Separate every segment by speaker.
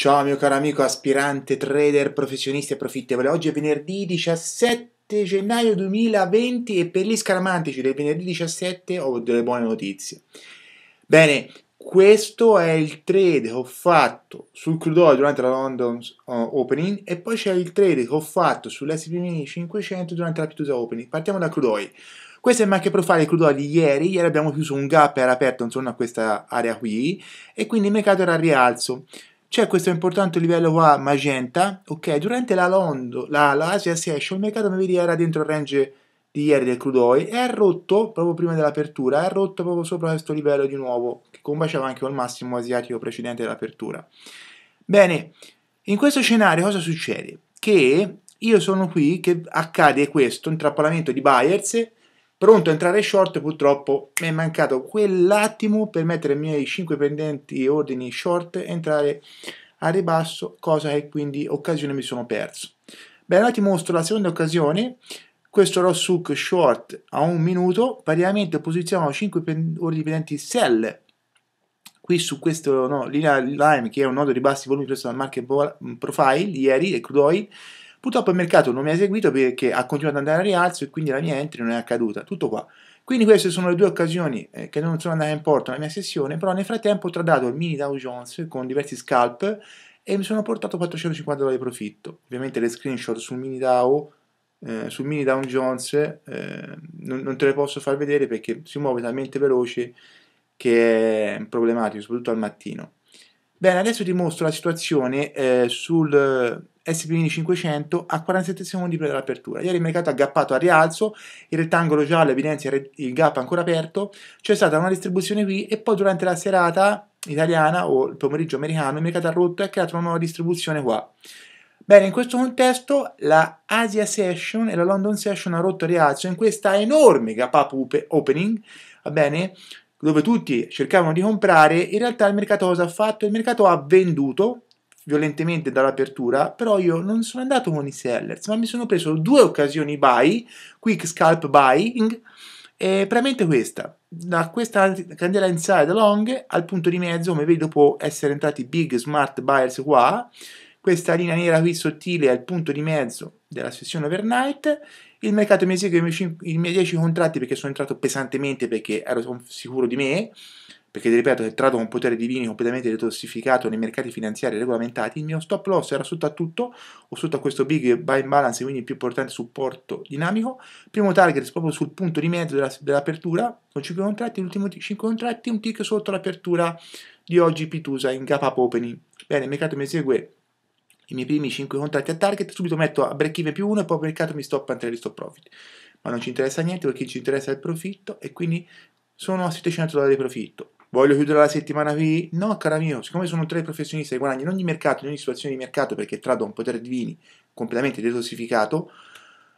Speaker 1: Ciao mio caro amico aspirante trader professionista e profittevole, oggi è venerdì 17 gennaio 2020 e per gli scaramantici del venerdì 17 ho delle buone notizie. Bene, questo è il trade che ho fatto sul crude durante la London eh, Opening e poi c'è il trade che ho fatto sull'SP 500 durante la Pitusa Opening. Partiamo da crude oil. Questo è il market profile crude di ieri, ieri abbiamo chiuso un gap era aperto intorno a questa area qui e quindi il mercato era al rialzo c'è questo importante livello qua magenta, ok? Durante la Londra, la, la Asia Session, il mercato, mi vedi, era dentro il range di ieri del crudo oil e ha rotto, proprio prima dell'apertura, ha rotto proprio sopra questo livello di nuovo, che combaciava anche col massimo asiatico precedente dell'apertura. Bene, in questo scenario cosa succede? Che io sono qui che accade questo intrappolamento di buyers pronto a entrare short purtroppo mi è mancato quell'attimo per mettere i miei 5 pendenti ordini short e entrare a ribasso cosa che quindi occasione mi sono perso bene ora ti mostro la seconda occasione questo Rossook short a un minuto praticamente posiziono 5 ordini pendenti sell qui su questo no, linea lime che è un nodo di bassi volumi preso dal market profile ieri e crude Purtroppo il mercato non mi ha eseguito perché ha continuato ad andare a rialzo e quindi la mia entry non è accaduta. Tutto qua. Quindi queste sono le due occasioni eh, che non sono andate in porto nella mia sessione, però nel frattempo ho tradato il mini Dow Jones con diversi scalp e mi sono portato 450 dollari di profitto. Ovviamente le screenshot sul mini Dow, eh, sul mini Dow Jones eh, non, non te le posso far vedere perché si muove talmente veloce che è problematico, soprattutto al mattino. Bene, adesso ti mostro la situazione eh, sul eh, sp 500 a 47 secondi prima dell'apertura. Ieri il mercato ha gappato a rialzo, il rettangolo giallo evidenzia il gap ancora aperto, c'è stata una distribuzione qui e poi durante la serata italiana o il pomeriggio americano il mercato ha rotto e ha creato una nuova distribuzione qua. Bene, in questo contesto la Asia Session e la London Session hanno rotto a rialzo in questa enorme gap up opening, va bene? dove tutti cercavano di comprare, in realtà il mercato cosa ha fatto? Il mercato ha venduto violentemente dall'apertura, però io non sono andato con i sellers, ma mi sono preso due occasioni buy, quick scalp buying, e veramente questa, da questa candela inside long al punto di mezzo, come vedi dopo essere entrati big smart buyers qua, questa linea nera qui sottile è il punto di mezzo della sessione overnight, il mercato mi esegue i miei 10 contratti perché sono entrato pesantemente perché ero sicuro di me, perché ripeto, è entrato con potere di vini completamente detossificato nei mercati finanziari regolamentati, il mio stop loss era sotto a tutto, o sotto a questo big buy in balance, quindi il più importante supporto dinamico, primo target proprio sul punto di mezzo della, dell'apertura, con 5 contratti, l'ultimo 5 contratti, un tick sotto l'apertura di oggi Pitusa in gap up opening. Bene, il mercato mi esegue i miei primi 5 contratti a target, subito metto a break even più 1 e poi mercato mi stop entrare di stop profit. Ma non ci interessa niente perché ci interessa il profitto e quindi sono a 700 dollari di profitto. Voglio chiudere la settimana qui? No, caro mio, siccome sono tre professionisti che guadagno in ogni mercato, in ogni situazione di mercato, perché trado un potere di vini completamente detossificato,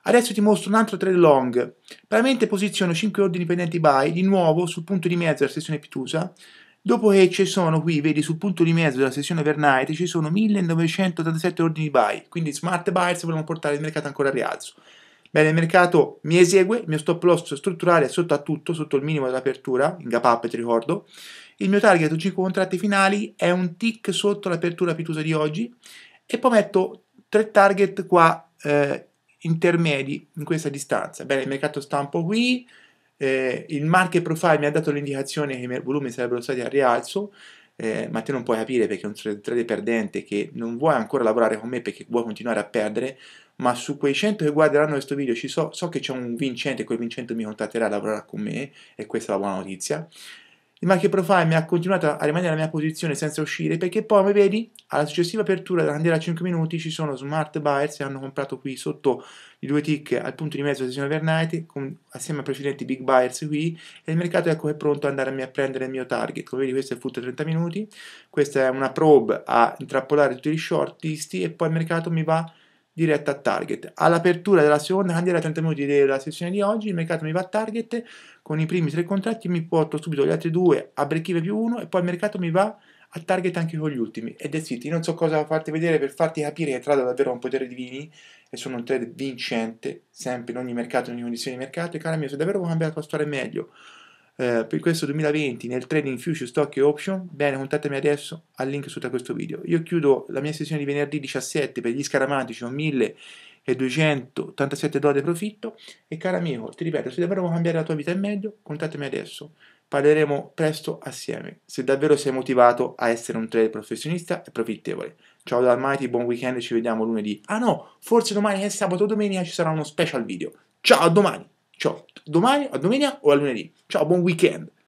Speaker 1: adesso ti mostro un altro trade long. Veramente posiziono 5 ordini pendenti buy, di nuovo sul punto di mezzo della sessione pitusa, Dopo che ci sono qui, vedi sul punto di mezzo della sessione overnight, ci sono 1987 ordini di buy, quindi smart buyers vogliono portare il mercato ancora a rialzo. Bene, il mercato mi esegue, il mio stop loss strutturale è sotto a tutto, sotto il minimo dell'apertura, in gap up ti ricordo. Il mio target oggi contratti finali è un tick sotto l'apertura pitusa di oggi e poi metto tre target qua eh, intermedi in questa distanza. Bene, il mercato sta un po' qui, eh, il market profile mi ha dato l'indicazione che i volumi sarebbero stati al rialzo, eh, ma te non puoi capire perché è un trader perdente che non vuoi ancora lavorare con me perché vuoi continuare a perdere, ma su quei 100 che guarderanno questo video so, so che c'è un vincente, quel vincente mi contatterà a lavorare con me e questa è la buona notizia. Il marchio profile mi ha continuato a rimanere nella mia posizione senza uscire perché poi, come vedi, alla successiva apertura della candela a 5 minuti ci sono smart buyers che hanno comprato qui sotto i due tick al punto di mezzo della sessione overnight con, assieme ai precedenti big buyers qui e il mercato ecco, è pronto ad andare a prendere il mio target. Come vedi questo è il foot 30 minuti, questa è una probe a intrappolare tutti gli shortisti e poi il mercato mi va diretta a target. All'apertura della seconda candela, a 30 minuti della sessione di oggi, il mercato mi va a target con i primi tre contratti, mi porto subito gli altri due a break even più uno e poi il mercato mi va a target anche con gli ultimi. E that's it. non so cosa farti vedere per farti capire che trado davvero un potere divini e sono un trade vincente, sempre in ogni mercato, in ogni condizione di mercato. E cara mio, se davvero vuoi cambiare la tua storia meglio eh, per questo 2020 nel trading future stock e option, bene contattami adesso al link sotto a questo video. Io chiudo la mia sessione di venerdì 17 per gli scaramantici con 1287 dollari profitto e cara amico, ti ripeto, se davvero vuoi cambiare la tua vita in meglio, contattami adesso. Parleremo presto assieme, se davvero sei motivato a essere un trader professionista e profittevole. Ciao da Almighty, buon weekend, ci vediamo lunedì. Ah no, forse domani è sabato o domenica ci sarà uno special video. Ciao, a domani! Ciao, domani, a domenica o a lunedì. Ciao, buon weekend.